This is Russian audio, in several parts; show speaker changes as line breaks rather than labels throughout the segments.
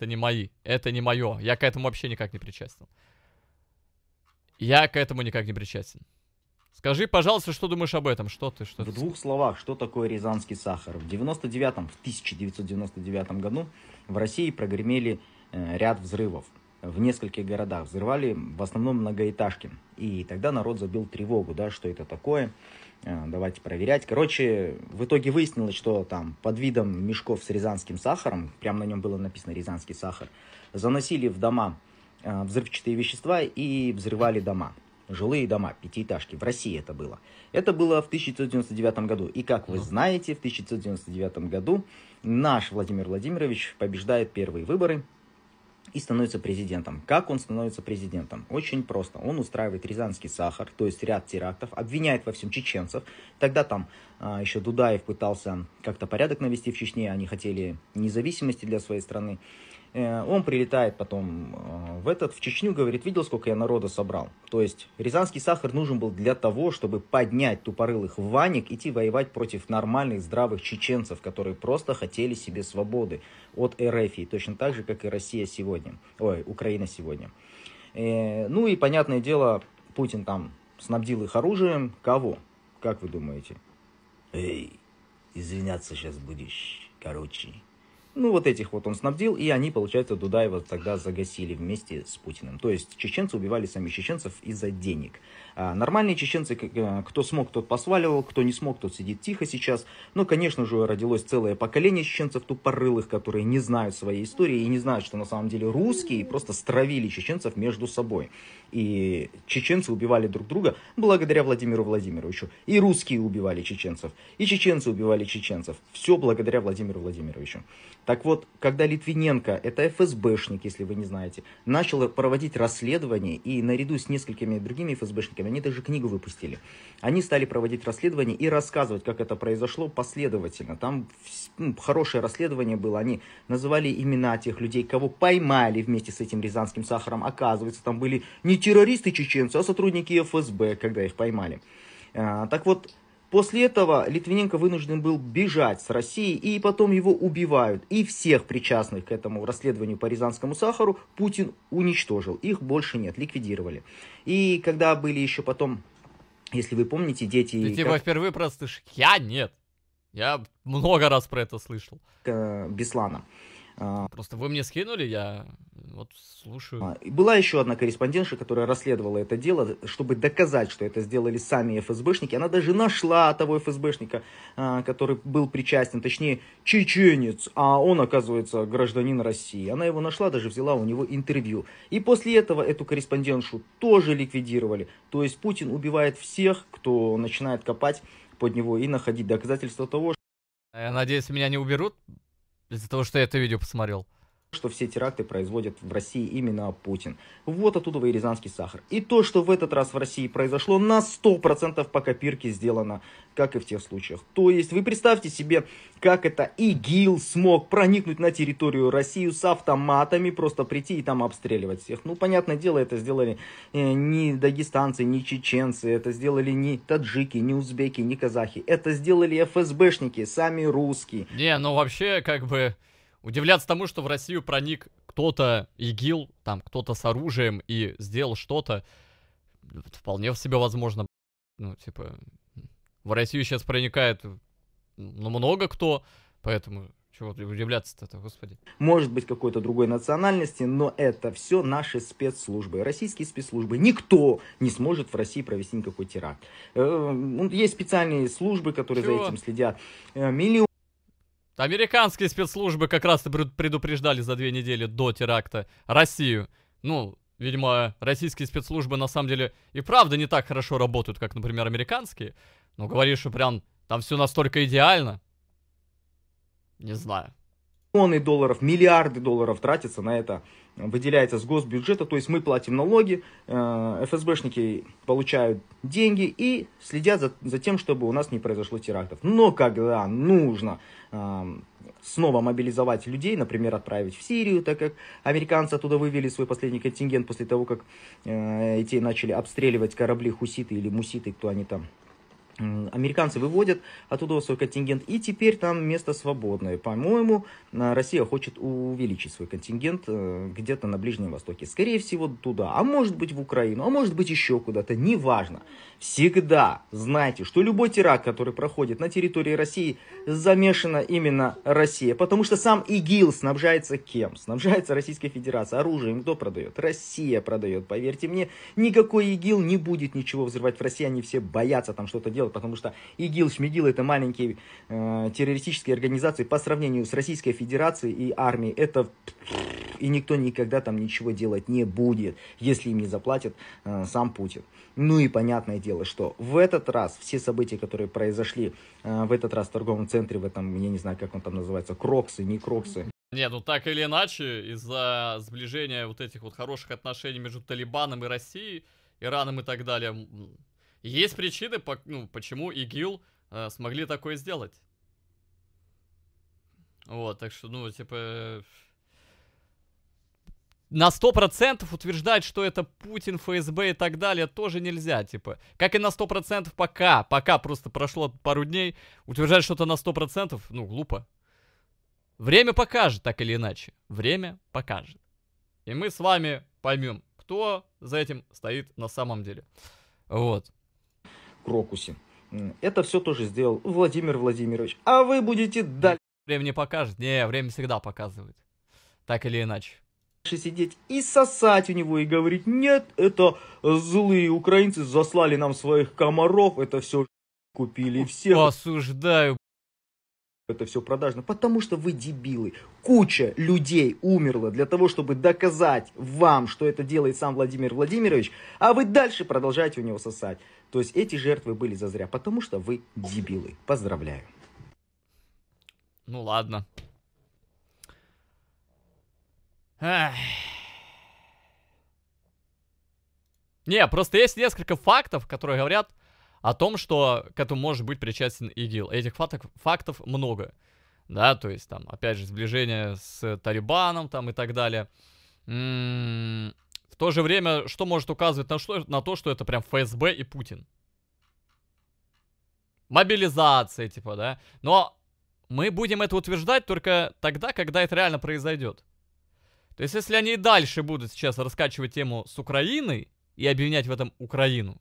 Это не мои. Это не мое. Я к этому вообще никак не причастен. Я к этому никак не причастен. Скажи, пожалуйста, что думаешь об этом? Что ты, что В ты... двух
словах, что такое рязанский сахар? В 99-м, в 1999 году в России прогремели э, ряд взрывов. В нескольких городах взрывали в основном многоэтажки. И тогда народ забил тревогу, да, что это такое. Э, давайте проверять. Короче, в итоге выяснилось, что там под видом мешков с рязанским сахаром, прямо на нем было написано «рязанский сахар», заносили в дома э, взрывчатые вещества и взрывали дома. Жилые дома, пятиэтажки. В России это было. Это было в 1999 году. И как вы знаете, в 1999 году наш Владимир Владимирович побеждает первые выборы и становится президентом. Как он становится президентом? Очень просто. Он устраивает рязанский сахар, то есть ряд терактов, обвиняет во всем чеченцев. Тогда там а, еще Дудаев пытался как-то порядок навести в Чечне, они хотели независимости для своей страны. Э, он прилетает потом а, в этот, в Чечню, говорит, видел, сколько я народа собрал. То есть рязанский сахар нужен был для того, чтобы поднять тупорылых в ваник, идти воевать против нормальных, здравых чеченцев, которые просто хотели себе свободы от РФ, точно так же, как и Россия сегодня, ой, Украина сегодня. Э, ну и, понятное дело, Путин там снабдил их оружием. Кого? Как вы думаете? Эй, извиняться сейчас будешь, короче, ну, вот этих вот он снабдил, и они, получается, Дудаева тогда загасили вместе с Путиным. То есть чеченцы убивали сами чеченцев из-за денег. А нормальные чеченцы, э, кто смог, тот посваливал, кто не смог, тот сидит тихо сейчас. Но, ну, конечно же, родилось целое поколение чеченцев тупорылых, которые не знают своей истории и не знают, что на самом деле русские просто стравили чеченцев между собой. И чеченцы убивали друг друга благодаря Владимиру Владимировичу. И русские убивали чеченцев, и чеченцы убивали чеченцев. Все благодаря Владимиру Владимировичу. Так вот, когда Литвиненко, это ФСБшник, если вы не знаете, начал проводить расследование, и наряду с несколькими другими ФСБшниками, они даже книгу выпустили, они стали проводить расследование и рассказывать, как это произошло последовательно. Там ну, хорошее расследование было, они называли имена тех людей, кого поймали вместе с этим рязанским сахаром. Оказывается, там были не террористы чеченцы, а сотрудники ФСБ, когда их поймали. А, так вот, После этого Литвиненко вынужден был бежать с России, и потом его убивают. И всех причастных к этому расследованию по Рязанскому сахару Путин уничтожил. Их больше нет, ликвидировали. И когда были еще потом, если вы помните, дети... Ты типа как...
впервые просто слышишь, я нет. Я много раз про это слышал. Э, Беслана. А. Просто вы мне скинули, я вот слушаю. А,
была еще одна корреспондентша, которая расследовала это дело, чтобы доказать, что это сделали сами ФСБшники. Она даже нашла того ФСБшника, а, который был причастен, точнее, чеченец, а он, оказывается, гражданин России. Она его нашла, даже взяла у него интервью. И после этого эту корреспондентшу тоже ликвидировали. То есть Путин убивает всех, кто начинает копать под него и находить доказательства того, что...
Я надеюсь, меня не уберут из-за того, что я это видео посмотрел что
все теракты производят в России именно Путин. Вот оттуда и рязанский сахар. И то, что в этот раз в России произошло, на 100% по копирке сделано, как и в тех случаях. То есть вы представьте себе, как это ИГИЛ смог проникнуть на территорию России с автоматами, просто прийти и там обстреливать всех. Ну, понятное дело, это сделали э, не дагестанцы, не чеченцы, это сделали не таджики, не узбеки, не казахи. Это сделали ФСБшники, сами русские.
Не, ну вообще, как бы... Удивляться тому, что в Россию проник кто-то ИГИЛ, там кто-то с оружием и сделал что-то, вполне в себе возможно. Ну, типа, в Россию сейчас проникает ну, много кто, поэтому чего удивляться-то, господи. Может быть, какой-то
другой национальности, но это все наши спецслужбы, российские спецслужбы. Никто не сможет в России провести никакой теракт. Э, есть специальные службы, которые Чего? за этим следят.
Э, миллион Американские спецслужбы как раз предупреждали за две недели до теракта Россию. Ну, видимо, российские спецслужбы на самом деле и правда не так хорошо работают, как, например, американские. Но говоришь, что прям там все настолько идеально. Не знаю
миллионы долларов, миллиарды долларов тратятся на это, выделяется с госбюджета, то есть мы платим налоги, э, ФСБшники получают деньги и следят за, за тем, чтобы у нас не произошло терактов. Но когда нужно эм, снова мобилизовать людей, например, отправить в Сирию, так как американцы оттуда вывели свой последний контингент после того, как э, эти начали обстреливать корабли хуситы или муситы, кто они там, Американцы выводят оттуда свой контингент, и теперь там место свободное. По-моему, Россия хочет увеличить свой контингент э, где-то на Ближнем Востоке. Скорее всего, туда, а может быть в Украину, а может быть еще куда-то, неважно. Всегда знайте, что любой теракт, который проходит на территории России, замешана именно Россия. Потому что сам ИГИЛ снабжается кем? Снабжается Российской Федерацией. Оружием кто продает? Россия продает, поверьте мне. Никакой ИГИЛ не будет ничего взрывать в России, они все боятся там что-то делать делать, потому что ИГИЛ, ШМИГИЛ это маленькие э, террористические организации по сравнению с Российской Федерацией и армией. Это и никто никогда там ничего делать не будет, если им не заплатит э, сам Путин. Ну и понятное дело, что в этот раз все события, которые произошли э, в этот раз в торговом центре, в этом, я не знаю, как он там называется, кроксы, не кроксы,
не, ну так или иначе, из-за сближения вот этих вот хороших отношений между Талибаном и Россией, Ираном и так далее, есть причины, по, ну, почему ИГИЛ э, смогли такое сделать. Вот, так что, ну, типа... На сто процентов утверждать, что это Путин, ФСБ и так далее, тоже нельзя, типа. Как и на сто процентов пока, пока просто прошло пару дней, утверждать что-то на сто процентов, ну, глупо. Время покажет, так или иначе. Время покажет. И мы с вами поймем, кто за этим стоит на самом деле.
Вот. Крокусе. Это все тоже сделал Владимир Владимирович. А вы будете дальше...
Время не покажет. Не, время всегда показывает. Так или
иначе. ...сидеть и сосать у него и говорить, нет, это злые украинцы заслали нам своих комаров, это все купили все.
Осуждаю.
Это все продажно, потому что вы дебилы. Куча людей умерла для того, чтобы доказать вам, что это делает сам Владимир Владимирович, а вы дальше продолжаете у него сосать. То есть эти жертвы были зазря, потому что вы дебилы. Поздравляю.
Ну ладно. Ах. Не, просто есть несколько фактов, которые говорят о том, что к этому может быть причастен ИГИЛ. Этих фактов, фактов много. Да, то есть там, опять же, сближение с Талибаном там и так далее. М м-м. -м то же время, что может указывать на, что, на то, что это прям ФСБ и Путин? Мобилизация, типа, да? Но мы будем это утверждать только тогда, когда это реально произойдет. То есть, если они и дальше будут сейчас раскачивать тему с Украиной и обвинять в этом Украину,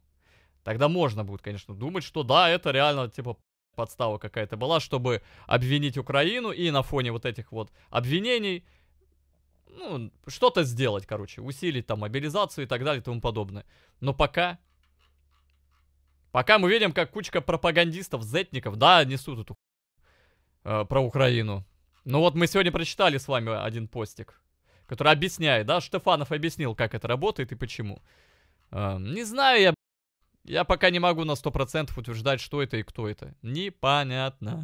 тогда можно будет, конечно, думать, что да, это реально, типа, подстава какая-то была, чтобы обвинить Украину, и на фоне вот этих вот обвинений ну, что-то сделать, короче, усилить там мобилизацию и так далее и тому подобное. Но пока... Пока мы видим, как кучка пропагандистов, зетников, да, несут эту э, про Украину. Ну вот мы сегодня прочитали с вами один постик, который объясняет, да, Штефанов объяснил, как это работает и почему. Э, не знаю я, я пока не могу на 100% утверждать, что это и кто это. Непонятно.